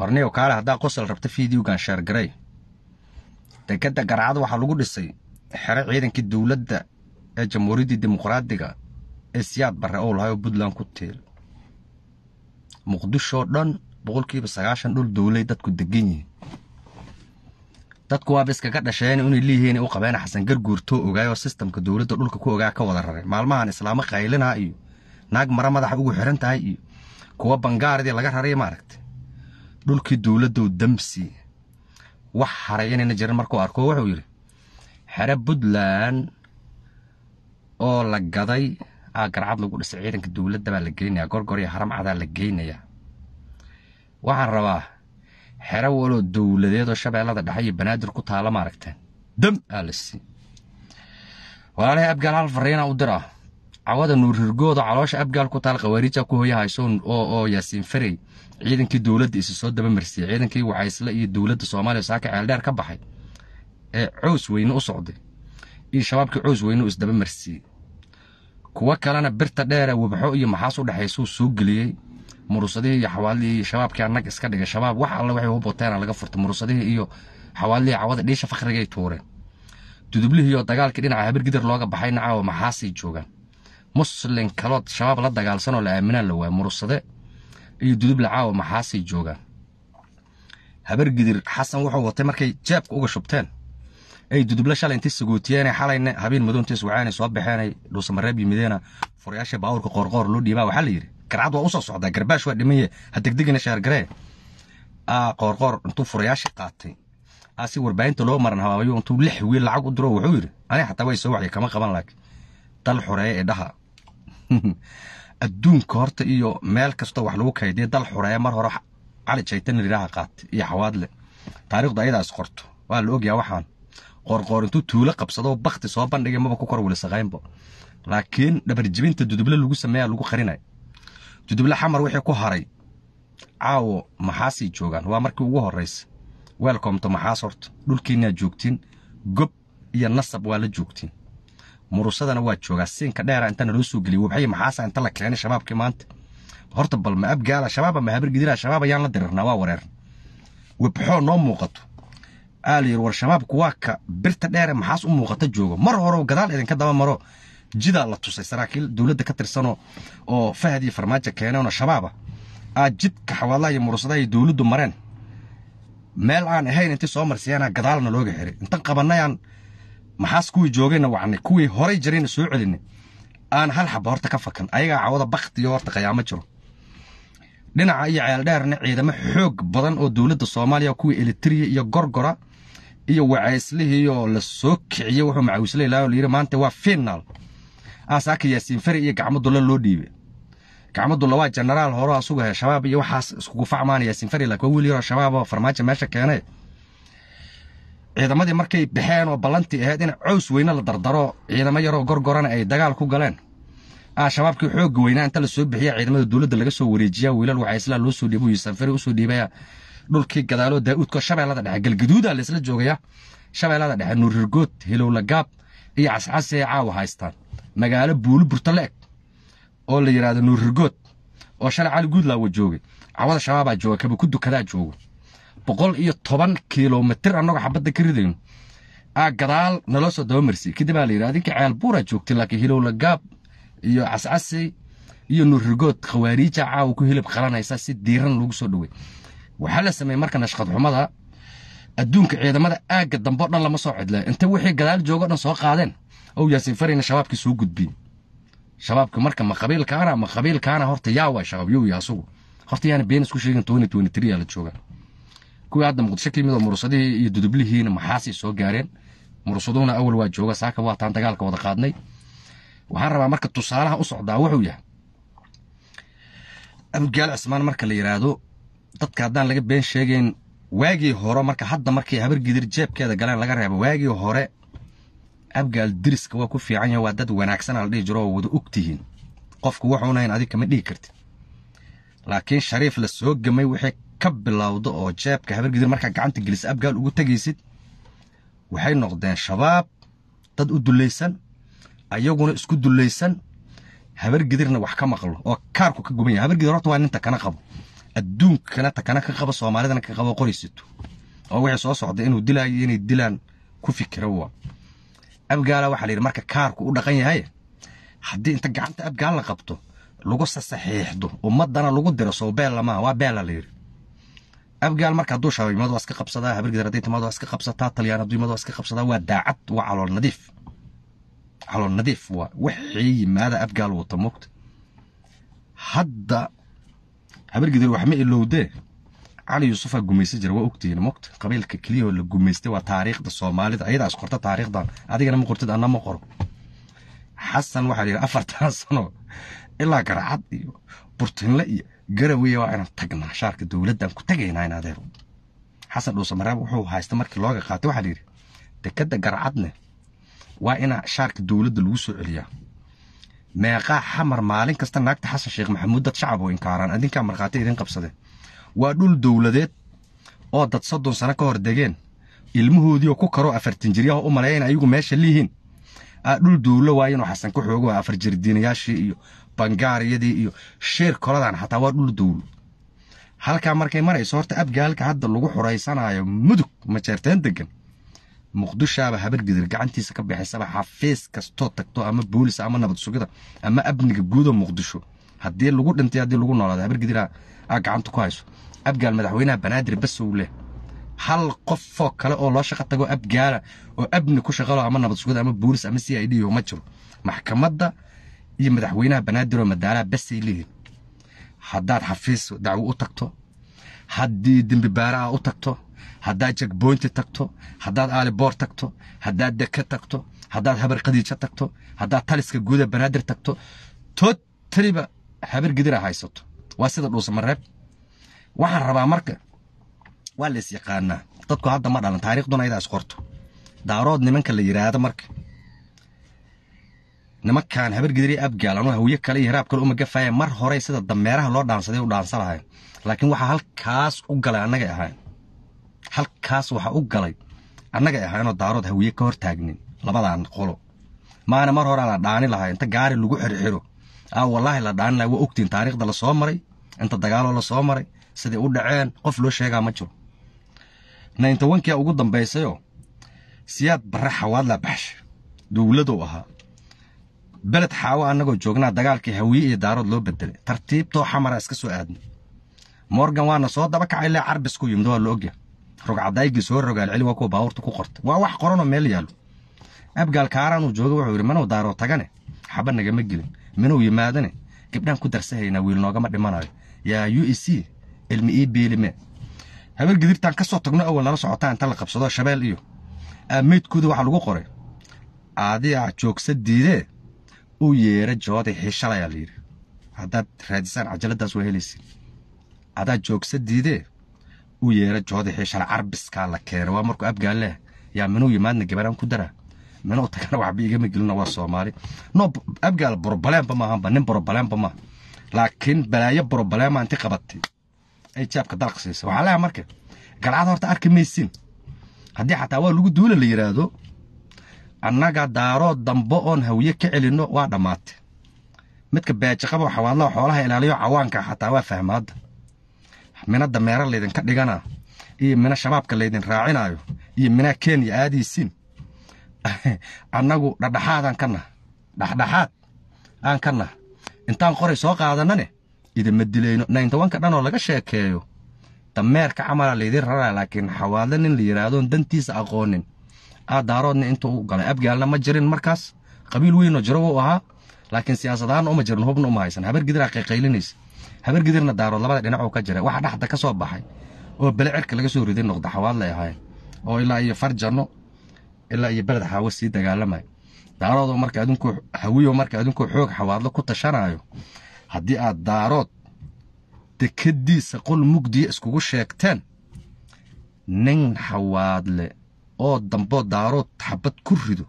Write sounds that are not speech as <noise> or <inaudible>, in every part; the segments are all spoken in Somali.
warni kaale haddaa qosol rabta fideogan sheergaray dekeda garcad waxaa lagu dhisay xero ciidankii dowladda ee jamhuuriyaddii dimuqraadiga ee siyaad barre ou lahay oo puntland ku teel muqdisho dhan boqolkiiba sagaashan dhul dowlay dadku degan yihin dadku waaba iskaga dhasheen inay liihiin u qabeena xasan garguurtoo ogaayoo sistamka dowladda dhulka ku ogaa ka wada raray maalmahan islaamo qaylinaha iyo naag mara madaxa ugu xiran tahay iyo kuwa bangaardii laga raray maaragta dhulkii dowladdow damsi wax haray inayna jirin markuu arko wuxuu yidhi xere puntland oo la gaday aa ah, garcad lagu dhisay ciidanka dowladda baa la geynayaa gorgor iyo haram cadaa la geynayaa waxaan rabaa xero waloo dowladeed oo shabeellada dhexe iyo banaadir ku taala maaragteen dam aa la sii walaalahay abgaal hal fariina u diraa cawada nuurrirgooda caloosha abgaal ku taal khawaarija ku hoyahaysoon oo yaasiin farey ciidankii dowladda isa soo dabamarsiyey ciidankii waxaysle iyo dowladda soomaaliya saaka ceeldheer ka baxay ee cows weyne u socday iyo shabaabkii cows weyne u isdabamarsiyey kuwo kalena birta dheera wabxo iyo maxaas u dhexaysuu soo geliyey murusadihii iyo xawaalidii iyo shabaabkii annag iska dhigay shabaab wax alle waxay u boteena laga furtay murusadihii iyo xawaalidii cawada dhiisha fakrigay tuureen dudublihiiyo dagaalkii dhinaca habirgidar looga baxay naca maxaasay joogaan muslim kalood shabaab la dagaalsanoo la aaminaa la waaya iyo dudubla caawa maxaasay joogaan habargidir xasan wuxuu watay markay jeebka uga shubteen ay duduble shalay intay sagootiyeenay xalayna habiin wacaanay soo baxeenay dhuusamareeb yimideena furayaasha baawurka qoorqoor loo dhiibaa waxaa la yidhi garcad waa u socdaa garbaash waa dhimaye ha degdegina shaargaree qoorqoor intuu furayaasha qaatay si warbaahinta loo maran habaabayo intuu lix wiil lacag u diro wuxuu yidhi aniga xataa way soo waxyay kama qaban laakiin dal xoreeye ee dhaha <laughs> adduunka horta iyo meel kastoo wax lagu kaydiyay dal xureeya mar hore cali jaytan liraha qaata iyo xawaadle taariikhdu ayadaas qorto waa la ogyaha waxaan qoorqoor intuu tuulo qabsado bakti soo bandhiga maba ku kor wilisaqaynba laakiin dhabarjibinta duduble lagu sameeya lagu qarinay duduble xamar wixii ku haray caawo maxaasay joogaan waa markii ugu horeysa welcomto maxaas horta dhulkiinaa joogtiin gob iyo nasab waa la joogtiin murusadana waa joogaa siinka dheera intaa naloo soo geliya wabxaya maxaasa inta la keenay shabaabkii maanta horta bal ma abgaala shabaaba ma habargidira shabaab ayaan la dirirnaa waa wareer webxoo noo muuqato aalayir war shabaabku waa ka birta dheere maxaas u muuqata joogo mar hore gadaal idinka daba maro jidaa la tusay saraakiil dowladda ka tirsanoo oo fahad iyo farmaajo keeneeno shabaaba ah. aad jidka xawaalaha iyo murusadaha iyo dowladdu mareen meel aan ahayn intii soo marsiyaanaa gadaalna looga xiray intan qabanayaan maxaas kuwii joogayna wacnay kuwii horay jirayna soo celinay aan hal xaba horta ka fakan ayagaa cawada baktiyo horta khayaamo jiro dhinaca iyo ceeldheerna ciidamo xoog badan oo dowladda soomaaliya kuwii elitriya iyo gorgora iyo wacayslihii oo lasoo kiciye wuxuu macawisleylaao layidhi maanta waa finaal aasaaka yaasiin fari iyo gacmo dulla loo dhiibe gacmo dulla waa jenaraal horeo asugu ahe shabaab iyo waxaas iskugu facmaana yaasiin fari laakiin wiil yaroo shabaaboo farmaajo meesha keenay ciidamadii markay baxeen oo ballantii ahayd in cows weyne la dardaro ciidamo yaroo gorgorana ay dagaal ku galeen al-shabaabkii ah, xooga weynaa inta lasoo bixiya ciidamada dowladda laga soo wareejiya wiilal waxaa islaa loo soo dhiibo iyo sanfari usoo dhiibaya dhulkii gadaaloo daa'uudko shabeelada dhexe galgaduuda laisla joogaya shabeelada dhexe nuurirgood hilowlagaab iyo cascase ee caawa haystaan magaalo buulu burta la eg oo la yidhahdo nuurirgood oo shalay cali guudlaawa joogay cawada shabaabaa jooga kaba ku dukadaa jooga boqol iyo toban kilomitr annago xabadda ka ridayno aa gadaal nala soo dabamarsay kadib aa layidhi adinka ceelbuura joogta laakiin hilowlagaab iyo cascasey iyo nurigood khawaariija caawa ku hilib qalanaysa si diiran lagu soo dhowey waxaa la sameeyey markan ashqadxumada adduunka ciidamada aagga dambe o dhan lama soo cidla inta wixii gadaal joogo o dhan soo qaadeen ow yaasin farina shabaabkii soo gudbiyey shabaabka marka ma qabiilkaana ma qabiilkaana horta yaawa shabaab yowi asugu horta yaana been isku sheegin twenty twenty three aa la joogaa kuwii hadda muqdisho ka yimid oo murusadihii iyo dudublihiina maxaasay soo gaareen murusaduhuna awal waa jooga saaka waataan dagaalka wada qaadnay waxaan rabaa marka tusaalaha u socdaa wuxuu yahay abugaal cismaan marka la yidhaahdo dadka haddaan laga been sheegayn waagii hore marka hadda markay habargidir jeebkeeda galeen laga reebo waagii hore abgaal diriska waa ku fiican yaha waa dad wanaagsana la dhihi jiro oo wada ogtihiin qofku wuxuunahayn adig kama dhihi kartid laakiin shariif la soo gamay wixii ka bilowdo oo jeebka habargidir markaa gacanta gelis abgaal ugu tegaysid waxay noqdeen shabaab dad u dulaysan ayaguna isku dulaysan habargidirna wax ka maqlo oo kaarku ka guban ya habargidir horta waa nin takana qabo adduunkana takana ka qabo soomaalidana ka qabo qoraysato oo waxay soo socda inuu dilaayo inay dilaan ku fikira abgaala waxaa layidhi marka kaarku u dhaqan yahay haddii inta gacanta abgaal la qabto lagu sasaxiixdo ummadana lagu diro soo beella maaha waa beella layidhi afgaal markaa duusha imad waa iska qabsadaa habargidar hadday timaad waa iska qabsataa talyaan hadduu waa iska qabsadaa waa daacad waa calool nadiif calool nadiif waa waxii yimaada afgaal wata moogta hadda habargidar wax ilowdee cali yuusufa gumaysa jira waa ogtihiin moogta qabiilka keliyahoo la gumaystay waa taariikhda soomaalida ayadaa is qorta taariikhdan adigana ma qortid anna ma qoro xasan waxaa la yidhi afartan sano ilaa garcad iyo burtinle iyo garawiya waa inaan tagnaa shaarka dowladdan ku tagaynaa in adeer xasan dhuuse wuxuu haysta markii looga qaatay waxaa layidhi dekadda garcadne waa inaa shaarka dowladda lagu soo celiyaa meeqaa xamar maalin kasta naagta xasan sheekh maxamuud dad shacab oo inkaaraan idinkaa markhaati idin qabsadeen waa dhul dowladeed oo dad soddon sano ka hor degeen ilmahoodiioo ku karoo afartan jiryaha u maleeya in ayagu meesha liihiin dhul dowlo waaye inuu xasan ku xoogo afar jirdiinayaashii iyo bangaariyadii iyo sheer koladaan xataa waa dhul duul halkaa markay marayso horta abgaalka hadda lagu xuraysanaayo mudug majeerteen degan muqdishaaba habargidir gacantiisa ka bixisaba xafiis kastoo tagto ama boolisa ama nabad sugida ama amniga guuda muqdisho haddii lagu dhintay haddii lagu noolaado habargidiraa aa gacanta ku hayso abgaal madaxweynaha banaadir basow leh hal qofoo kale oo loo shaqa tagoo abgaala oo amni ku shaqalo ama nabad sugida ama boolis ama c i d o ma jiro maxkamadda iyo madaxweynaha banaadir oo madaalaha basay leeyihin haddaad xafiis dacwo u tagto haddii dembi dembibaaraha u tagto haddaad jagboynti tagto haddaad aaliboor tagto haddaad deke tagto haddaad habar khadiijo tagto haddaad taliska guuda banaadir tagto totaliba habar gidira haysato waa sida dhuusamareeb waxaan rabaa marka waa la is yaqaanaa dadku hadda ma dhalan taariikhduna idaa qorto daarood nimanka la yiraahdo marka nimankan habargidire abgaal anoo hawyo kale iyo hiraab kale u mar hore sida dameeraha loo dhaansaday u dhaansanahay laakiin waxaa halkaas u galay annagay ahayn halkaas waxaa u galay annagay ahaynoo daarood hawiye ka hortaagnin taagnin labadan qolo maana mar hore la dhaani lahaa inta gaari lagu xirxiro aa wallaahi la dhaani lahaa waa ogtiin taariikhda la maray inta dagaaloo lasoo maray siday u dhaceen qof loo sheegaa ma jiro naintawankia ugu dambaysayo siyaad barre laa baxshe dowladow ahaa beled xaawo anagoo joognaa dagaalkii hawiye iyo daarood loo bedelay tartiib too xamara iska soo aadna morgan waana soo daba kacay lee carbisku yimid waa la ogya rogcadaygii soo rogaalceli waa kuwa baabuurta ku qorta waa wax qoranoo meel yaallo abgaal kaaraanuu jooga wuxuu yidhi manow daaroo tagane xaba nagama gelin minow yimaadane gabdhaan ku darsahaynaa wiil noogama dhimanayo yaa u e c ilmi ii biilime habeen gidirtaan ka tagno awal nala socotaa inta la qabsado shabeel iyo aameydkooda waxaa lagu qoray adiaa joogsa diidee u yeera joodixii shalay aa layidhi haddaad raadisaan cajaladaas waa helaysin adaad joogsa diidee u yeera joodixii shalay carbiskaa la keena waa markuu abgaalleah yaa minuu yimaadna gabanaan ku dara minuu tagana waxba igama gelina waa soomaali no abgaal borobaleemba maahanba nin borobaleemba maaha laakiin balaayo borobaleema inti qabatay ay jaabka dalqsiisa waxaa leeha marka galcad horta arki maysin haddii xataa waa lagu duula la yidhaahdo annaga daaroo dambo oon hawye ka celinno waa dhammaate midka baajaqaba xawaadlaha xoolaha ilaaliyo cawaanka xataa waa fahmaadda mina dameera laydinka dhigana iyo mina shabaabka laydin raacinayo iyo minaa kenya aadiisiin <laughs> annagu dhadhaxaadaan ka nah dhexdhexaad aan ka nah intaan qoray soo qaadanane idinma dilayno dhan oo laga sheekeeyo dameerka camala laydin raraa laakiin xawaadle nin la yidhaahdoon dantiisa aqoonin daaroodna intuu galay abgaalna ma jirin markaas qabiil weynoo jiro wuu ahaa laakiin siyaasadaanna uma jirin hubna uma haysan habar gidiraa qayqaylinaysa habar gidirna daarood labada dhinac ka jiray waxa dhaxda ka soo baxay oo cirka laga soo riday noqda xawaad lay ahaayeen oo ilaa iyo farjanno ilaa iyo beled xaawo sii dagaalamaya daaroodoo marka adinkuu hawiyo marka adinkoo xoog xawaadlo ku tashanayo haddii aad daarood dekadiisa qol mugdiya iskugu sheegteen nin xawaadle oo dambo daarood xabad ku rido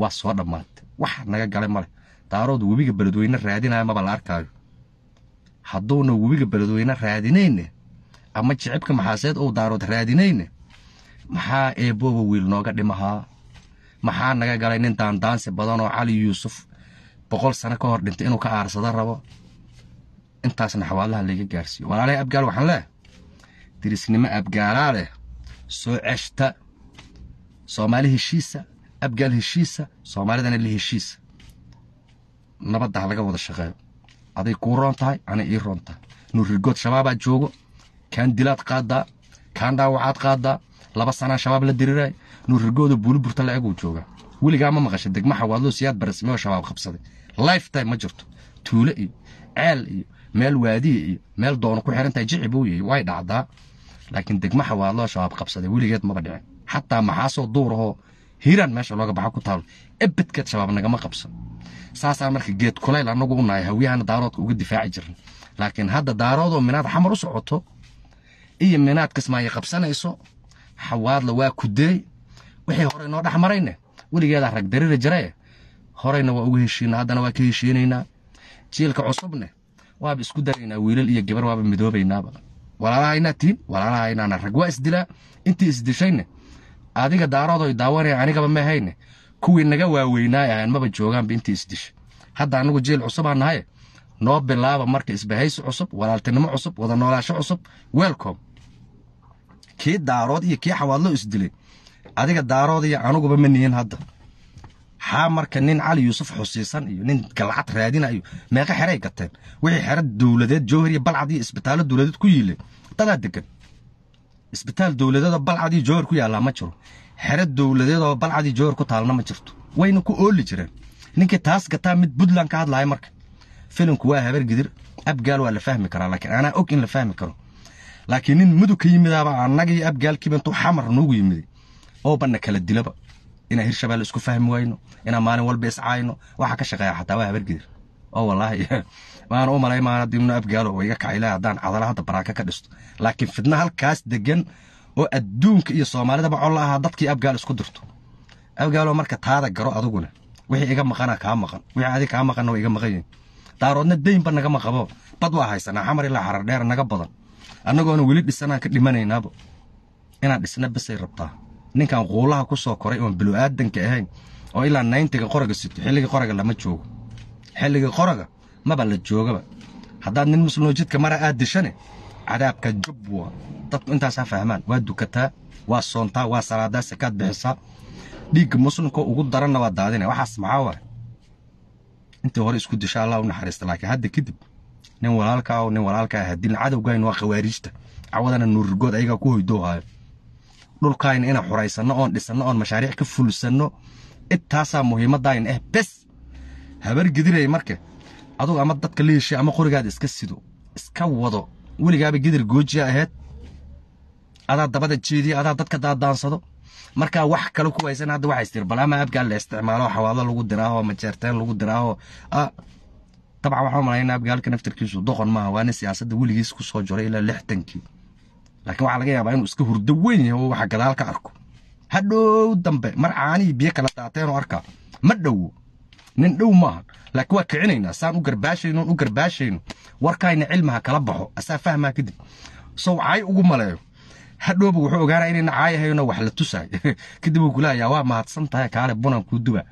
waa soo dhammaatay wax naga galay male daarood webiga beledweyne raadinayo maba la arkaayo hadduuna webiga beledweyne raadinayne ama jicibka maxaaseed uu daarood raadinayne maxaa eebooba wiil nooga dhimahaa maxaa naga galay nin daandaansi badan oo cali yuusuf boqol sano ka hor dhintay inuu ka aarsada rabo intaasna xawaalaha layga gaarsiiyo walaalay abgaal waxaan leeh dirisnimo abgaalaa leh soo ceshta soomaali heshiisa abgaal heshiisa soomaalidana li heshiisa nabadda laga wada shaqeeyo aday kuu roon tahay ana ii roon tahay nuurigood shabaabaad joogo kaan dilaad qaadaa kaan dhaawacaad qaadaa laba sanaa shabaab la diriiray nuurigooda buuliburta laeguu joogaa weligaa ma maqasha degma xawaadlo siyaad barasmeoo shabaab qabsaday life ma jirto tuule iyo ceel iyo meel waadiya iyo meel doona ku xirantahay jicibow way dhacdaa laakiin degma xawaadloo shabaab qabsaday weligeed maba dhicin xataa maxaasoo duur ahoo hiiraan meesha looga baxa ku taal ebedkeed shabaab nagama qabsan saasaan marka geed kulayl anagu u nahay hawyahana daaroodka uga difaaci jirin laakiin hadda daaroodoo minaad xamar u socoto iyo minaad kismaayo qabsanayso xawaadla waa kudeey wixii hore noo dhex marayne weligeedaa rag darira jirae horeyna waa uga heshiina haddana waa ka heshhiinaynaa jiilka cusubne waaba isku daraynaa wiilal iyo gabar waaba midoobaynaaba walaalaha inaad tihiin rag waa isdilaa intii isdishayne adiga daaroodoy daawanaya anigaba ma hayne kuwii naga waaweynaa aan maba joogaanba intii isdisha hadda annagu jiil cusubaa nahaye noo bilaaba marka isbahaysi cusub walaaltinimo cusub wada noolaasho cusub welcom kii daarood iyo kii xawaadlo isdilay adiga daarood iyo aniguba ma nihin hadda xaa marka nin cali yuusuf xusiisan iyo nin galcad raadinayo meeqa xeray gateen wixii xero dowladeed jowhar iyo balcad iyo isbitaalo dowladeed ku yiileen dadaa degan isbitaal dowladada balcadii jowhar ku yaallaa ma jiro xero dowladeedoo balcadii jowhar ku taalna ma jirto wayna ku ooli jireen ninkii taas gataa mid puntland ka hadlaaya marka filimku waa habar gidir abgaal waa la fahmi karaa laakiin anaa og in la fahmi karo laakiin nin mudug ka yimidaaba annagii abgaalkiiba intuu xamar noogu yimida oo banna kala dilaba inaa hirshabeelle isku fahmi wayno inaa maalin walba iscaayno waxaa ka shaqeeya xataa waa habar gidir Oh, wallaahi waan <laughs> u malay maana dimno afgaalo oo iga kacayle haddaan cadala hadda baraaka ka dhisto laakiin fidna halkaas degan oo adduunka iyo soomaalidaba col ahaa dadkii afgaal isku dirto afgaalo marka taada garo aduguna wixii iga maqana kaa maqan wixii adig kaa maqanna waa iga maqan yihin daaroodna deynba nagama qabo bad waa haysanaa xamar ilaa xarardheer naga badan annagoona weli dhisanaan ka dhimanaynaaba inaan dhisna bisay rabtaa ninkan quulaha ku soo koray oon bilo'aadanka ahayn oo ilaa nayntiga qoraga sito xilligii qoraga lama joogo xilligii qoraga maba la joogaba haddaad nin muslimoo jidka mara aad dishane cadaabka jub waa dadku intaasaa fahmaan waa dukataa waa soontaa waa salaadaa sakaad bixisaa dhiigga muslimka ugu daranna waa daadina waxaas maxaa ware intii hore isku disha allah u naxariista laakiin hadda kadib nin walaalkaa oo nin walaalkaa hadilin cadowgayna waa khawaariijta cawadana nuurrigood ayagaa ku hoydoohaayo dhulkaayna inaan xuraysanno oon dhisanno oon mashaariic ka fulsanno intaasaa muhiimaddaayna ah bes habargediraya marka adug ama dadka liishay ama qorigaada iska sido iska wado weligaaba gidir goojiya ahayd adaa dabada jeediya adaa dadka daadaansado markaa wax kale ku haysan hadda waxaa istir ama abgaa la isticmaalo xawaado lagu diraaho ama jeerteen lagu diraaho dabcan ah, waxaan malaynaa abgaalka naftarkiisu doqon maaha waana siyaasadda weligiis ku soo jaray ilaa lixdankii laakiin waxaa laga yaabaa inuu iska hurdo weyn yahay oo waxa gadaal ka arko hadhow dambe mar caanihi biyo kala daateen oo arkaa ma dhowo nin dhow maaha laakiin waa kicinaynaa saan u garbaashayno u garbaashayno warkayna cilmaha kala baxo asaa fahmaa kadib sow caay ugu maleeyo hadhooba wuxuu ogaanaa inayna caayahayno wax la tusaay <laughs> kadib uu kulahayaa waa mahadsan tahay kaale bunan kuu duba